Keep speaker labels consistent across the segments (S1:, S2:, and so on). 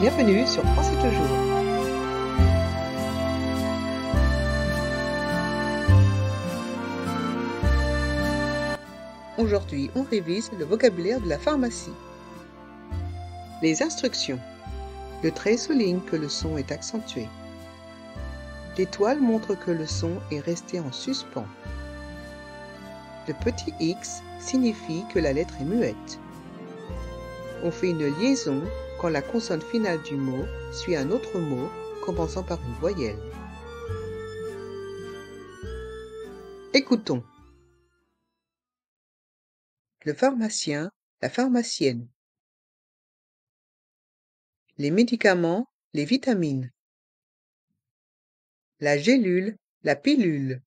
S1: Bienvenue sur Pensez toujours. Aujourd'hui, on révise le vocabulaire de la pharmacie. Les instructions. Le trait souligne que le son est accentué. L'étoile montre que le son est resté en suspens. Le petit X signifie que la lettre est muette. On fait une liaison quand la consonne finale du mot suit un autre mot commençant par une voyelle. Écoutons.
S2: Le pharmacien, la pharmacienne. Les médicaments, les vitamines. La gélule, la pilule.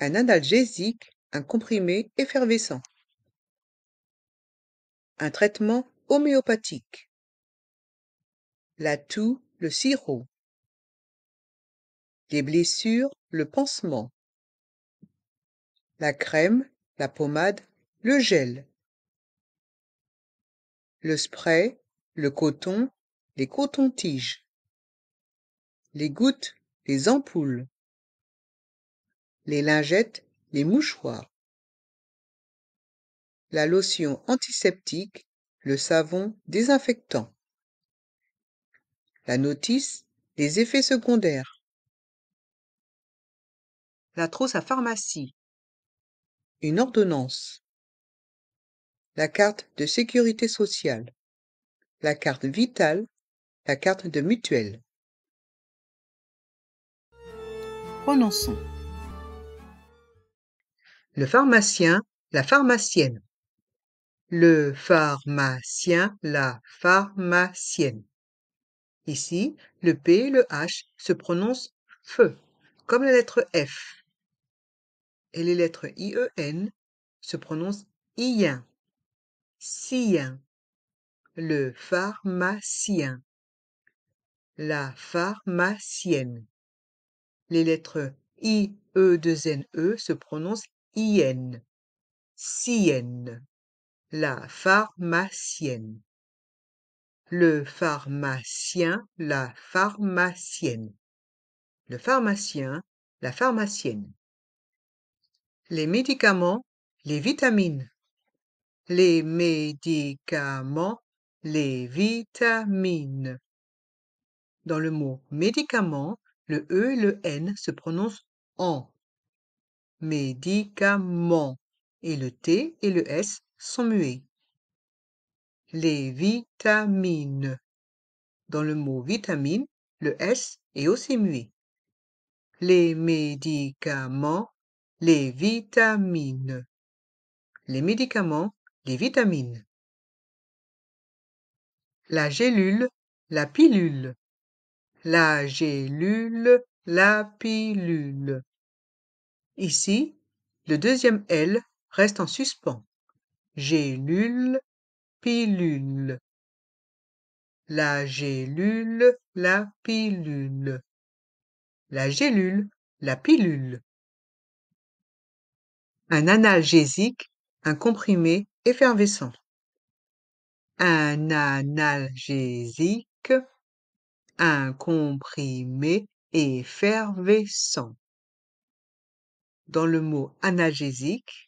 S2: Un analgésique, un comprimé effervescent un traitement homéopathique. La toux, le sirop. Les blessures, le pansement. La crème, la pommade, le gel.
S1: Le spray, le coton, les cotons-tiges. Les gouttes, les ampoules. Les lingettes, les mouchoirs la lotion antiseptique, le savon désinfectant. La notice des effets
S2: secondaires. La trousse à pharmacie. Une ordonnance. La carte de sécurité
S1: sociale. La carte vitale. La carte de mutuelle. Prononçons. Le pharmacien, la pharmacienne le pharmacien, la pharmacienne. Ici, le P et le H se prononcent feu, comme la lettre F. Et les lettres IEN se prononcent IEN, SIEN, le pharmacien, la pharmacienne. Les lettres I, E, 2 N, E se prononcent ien »,« SIEN la pharmacienne. Le pharmacien, la pharmacienne. Le pharmacien, la pharmacienne. Les médicaments, les vitamines. Les médicaments, les vitamines. Dans le mot médicament, le E et le N se prononcent en. Médicament. Et le T et le S sont muets. Les vitamines. Dans le mot vitamine, le S est aussi muet. Les médicaments, les
S2: vitamines. Les médicaments, les vitamines. La gélule, la pilule. La
S1: gélule, la pilule. Ici, le deuxième L reste en suspens gélule, pilule.
S2: La gélule, la pilule. La gélule, la pilule. Un analgésique, un comprimé effervescent.
S1: Un analgésique, un comprimé effervescent. Dans le mot analgésique,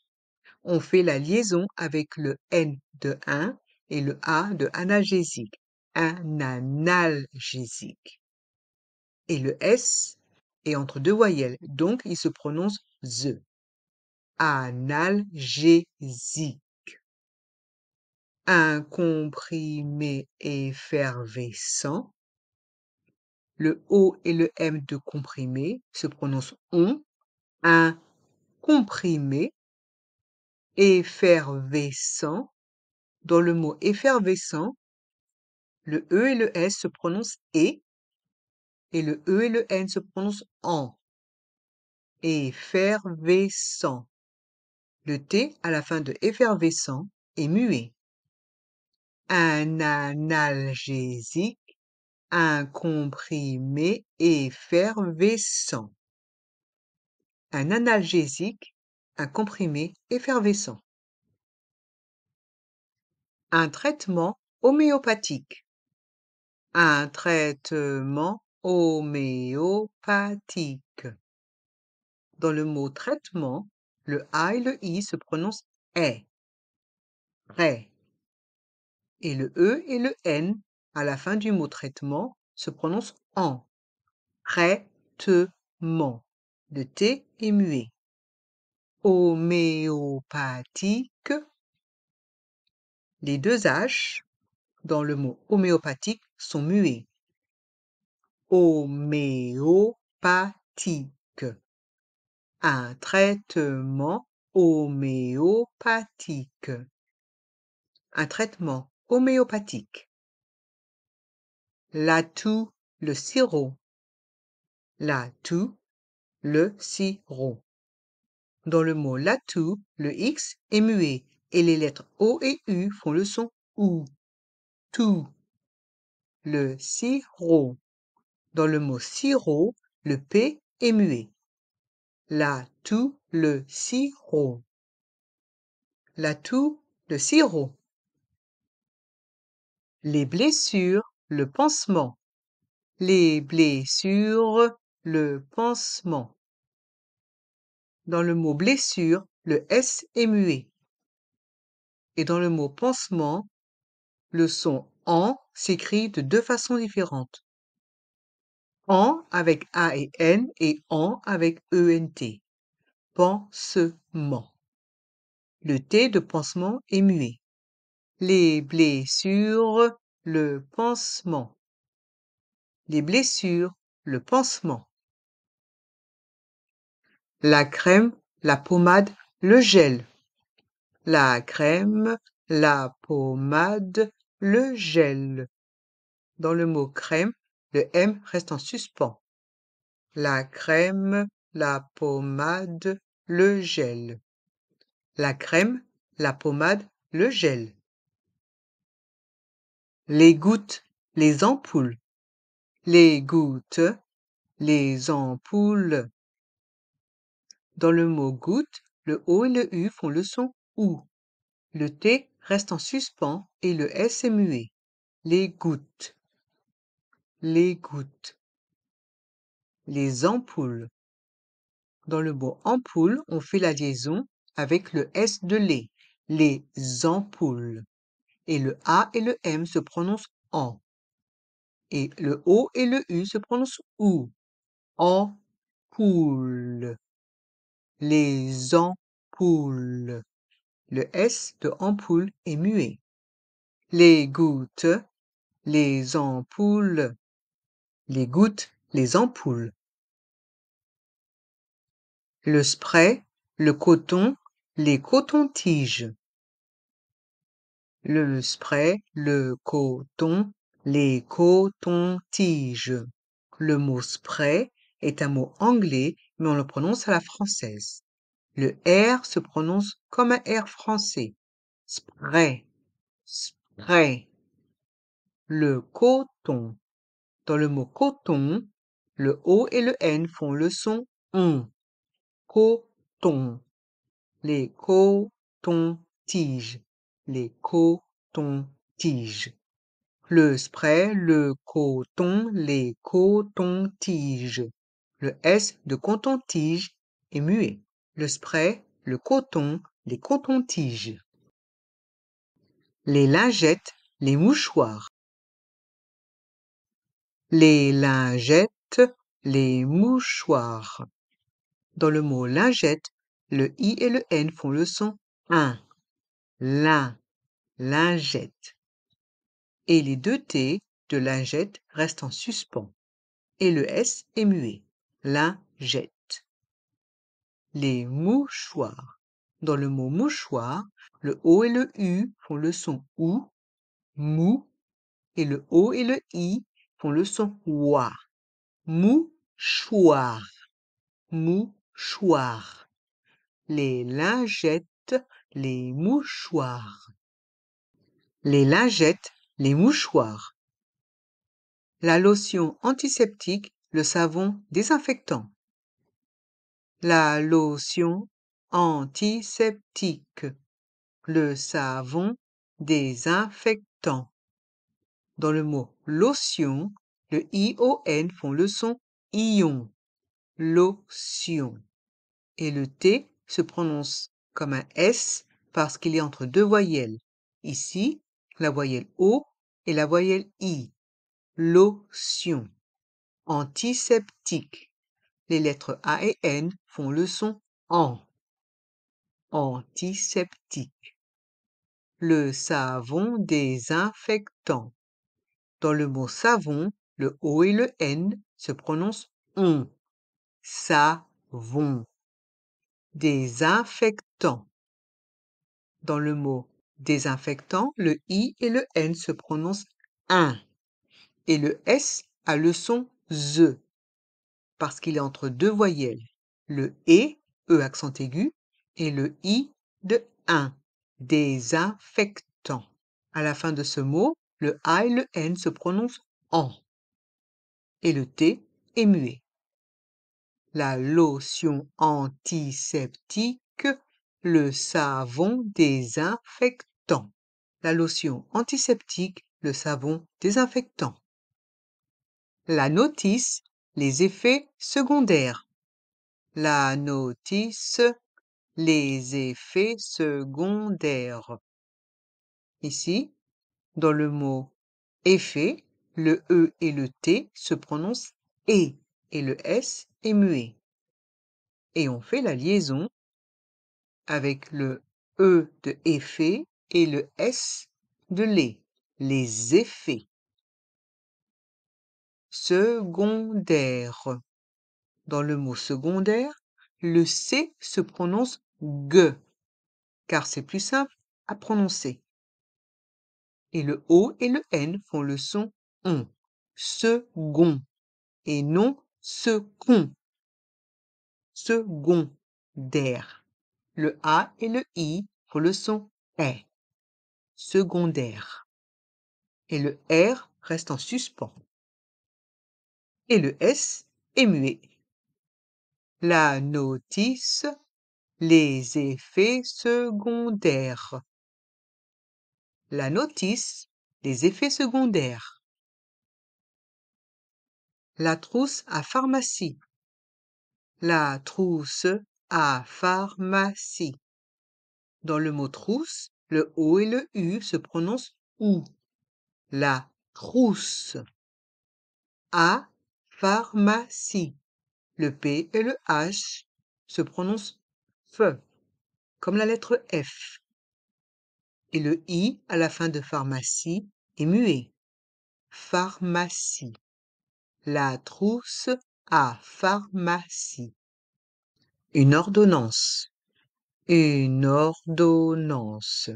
S1: on fait la liaison avec le N de 1 et le A de analgésique, un analgésique. Et le S est entre deux voyelles, donc il se prononce ZE. Analgésique. Un comprimé effervescent. Le O et le M de comprimé se prononcent on. Un comprimé effervescent. Dans le mot effervescent, le E et le S se prononcent E et le E et le N se prononcent en. Effervescent. Le T à la fin de effervescent est muet. Un analgésique, un comprimé effervescent. Un analgésique un comprimé effervescent. Un traitement homéopathique. Un traitement
S2: homéopathique. Dans le mot traitement, le A et le I se prononcent est, ré. Et
S1: le E et le N à la fin du mot traitement se prononcent en. Traitement. Le T est muet homéopathique, les deux H dans le mot homéopathique sont muets. Homéopathique. Un traitement homéopathique. Un traitement
S2: homéopathique. La toux, le sirop. La toux, le sirop. Dans le mot
S1: latou, le X est muet et les lettres O et U font le son OU. Tout. Le siro. Dans le mot sirop, le P est muet. La le sirop. La le sirop. Les blessures, le pansement. Les blessures, le pansement. Dans le mot blessure, le S est muet. Et dans le mot pansement, le son en s'écrit de deux façons différentes. En avec A et N et en avec ENT. Pansement. Le T de pansement est muet. Les blessures, le pansement. Les blessures, le pansement la crème, la pommade, le gel. La crème, la pommade, le gel. Dans le mot crème, le M reste en suspens. La crème, la pommade, le gel. La crème, la pommade, le gel. Les gouttes, les ampoules. Les gouttes, les ampoules. Dans le mot goutte, le O et le U font le son OU. Le T reste en suspens et le S est muet. Les gouttes. Les gouttes. Les ampoules. Dans le mot ampoule, on fait la liaison avec le S de LES. les ampoules. Et le A et le M se prononcent en. Et le O et le U se prononcent OU. Ampoule. Les ampoules. Le S de ampoule est muet. Les gouttes, les ampoules. Les gouttes, les
S2: ampoules. Le spray, le coton, les cotons-tiges. Le spray,
S1: le coton, les cotons-tiges. Le mot spray est un mot anglais mais on le prononce à la française. Le R se prononce comme un R français. Spray, spray. Le coton. Dans le mot coton, le O et le N font le son on. Coton. Les cotons-tiges. Les cotons-tiges. Le spray, le coton, les cotons-tiges le s de coton-tige est muet. Le spray, le coton, les cotons-tiges. Les lingettes, les mouchoirs. Les lingettes, les mouchoirs. Dans le mot lingette, le i et le n font le son IN. Lin, lingette. Et les deux t de lingette restent en suspens. Et le s est muet lingette. Les mouchoirs. Dans le mot mouchoir, le O et le U font le son OU, mou, et le O et le I font le son OUA. Mouchoir. Mouchoir. Les lingettes, les mouchoirs. Les lingettes, les mouchoirs. La lotion antiseptique le savon désinfectant, la lotion antiseptique, le savon désinfectant. Dans le mot lotion, le ION font le son ion, lotion. Et le T se prononce comme un S parce qu'il est entre deux voyelles. Ici, la voyelle O et la voyelle I. Lotion antiseptique. Les lettres A et N font le son en. Antiseptique. Le savon désinfectant. Dans le mot savon, le O et le N se prononcent on. Savon. Désinfectant. Dans le mot désinfectant, le I et le N se prononcent un. Et le S a le son parce qu'il est entre deux voyelles, le E e accent aigu, et le i de un, désinfectant. À la fin de ce mot, le a et le n se prononcent en, et le t est muet. La lotion antiseptique, le savon désinfectant. La lotion antiseptique, le savon désinfectant. La notice, les effets secondaires. La notice, les effets secondaires. Ici, dans le mot effet, le E et le T se prononcent E et le S est muet. Et on fait la liaison avec le E de effet et le S de les, les effets secondaire. Dans le mot secondaire, le C se prononce G, car c'est plus simple à prononcer. Et le O et le N font le son on, second, et non second, secondaire. Le A et le I font le son E, secondaire. Et le R reste en suspens et le S est muet. La notice, les effets
S2: secondaires. La notice, les effets secondaires. La trousse à pharmacie.
S1: La trousse à pharmacie. Dans le mot trousse, le O et le U se prononcent OU. La trousse pharmacie. Le P et le H se prononcent F, comme la lettre F. Et le I à la fin de pharmacie est muet. Pharmacie. La trousse à pharmacie. Une ordonnance. Une ordonnance.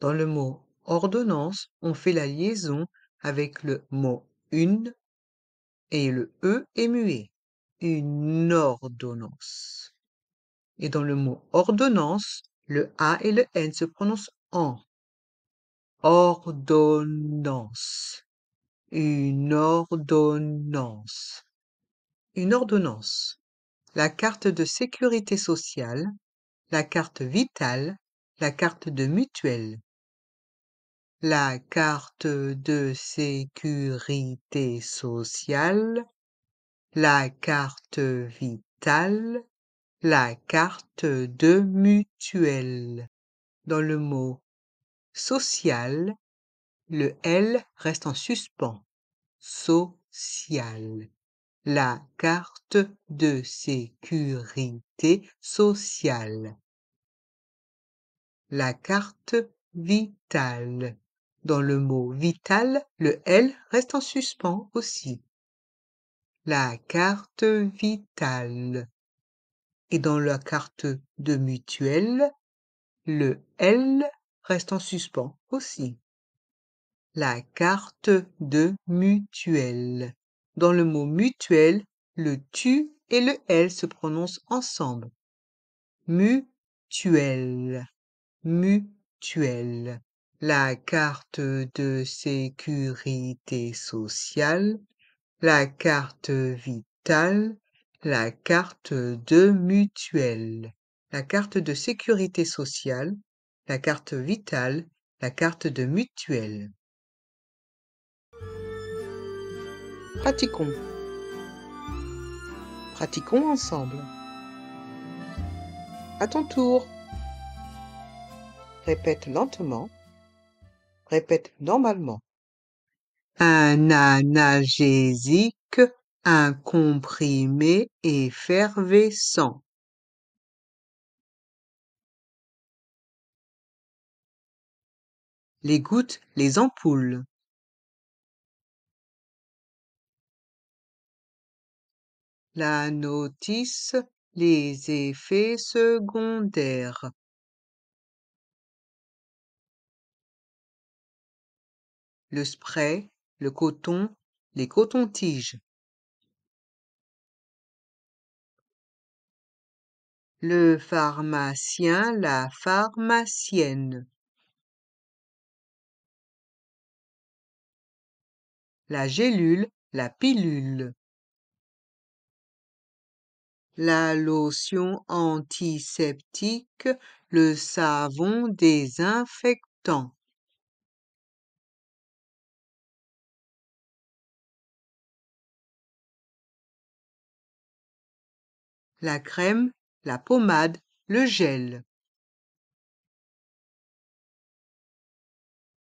S1: Dans le mot ordonnance, on fait la liaison avec le mot une et le E est muet. Une ordonnance. Et dans le mot ordonnance, le A et le N se prononcent en. Ordonnance. Une ordonnance. Une ordonnance. La carte de sécurité sociale, la carte vitale, la carte de mutuelle la carte de sécurité sociale, la carte vitale, la carte de mutuelle. Dans le mot social, le L reste en suspens. Social. La carte de sécurité sociale. La carte vitale. Dans le mot vital, le L reste en suspens aussi. La carte vitale. Et dans la carte de mutuelle, le L reste en suspens aussi. La carte de mutuelle. Dans le mot mutuelle, le tu et le L se prononcent ensemble. Mutuelle. Mutuelle la carte de sécurité sociale, la carte vitale, la carte de mutuelle, la carte de sécurité sociale, la carte vitale, la carte de mutuelle. Pratiquons. Pratiquons ensemble. À ton tour. Répète lentement répète normalement. Un analgésique, un comprimé
S2: effervescent. Les gouttes, les ampoules. La notice, les effets secondaires. le spray, le coton, les cotons-tiges. Le pharmacien, la pharmacienne. La gélule, la pilule. La lotion antiseptique, le savon désinfectant. la crème, la pommade, le gel.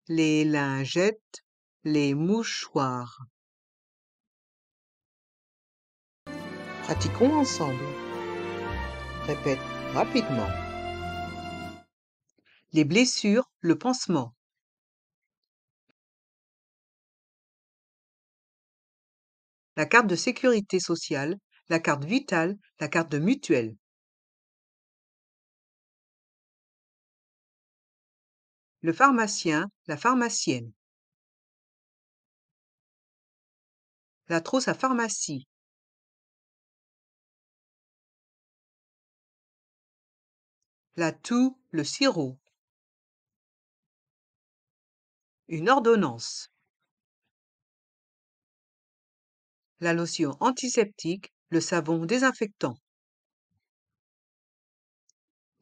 S2: Les lingettes, les mouchoirs.
S1: Pratiquons ensemble. Répète rapidement.
S2: Les blessures, le pansement. La carte de sécurité sociale, la carte vitale, la carte de mutuelle. Le pharmacien, la pharmacienne. La trousse à pharmacie. La toux, le sirop. Une ordonnance. La lotion antiseptique, le savon désinfectant,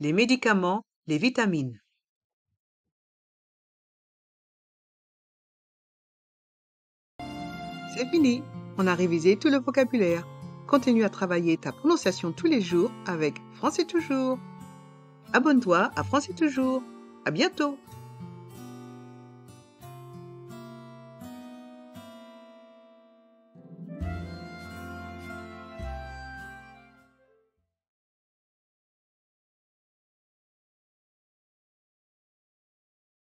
S2: les médicaments, les vitamines. C'est fini, on a révisé tout le vocabulaire.
S1: Continue à travailler ta prononciation tous les jours avec Français Toujours. Abonne-toi à Français Toujours. À bientôt!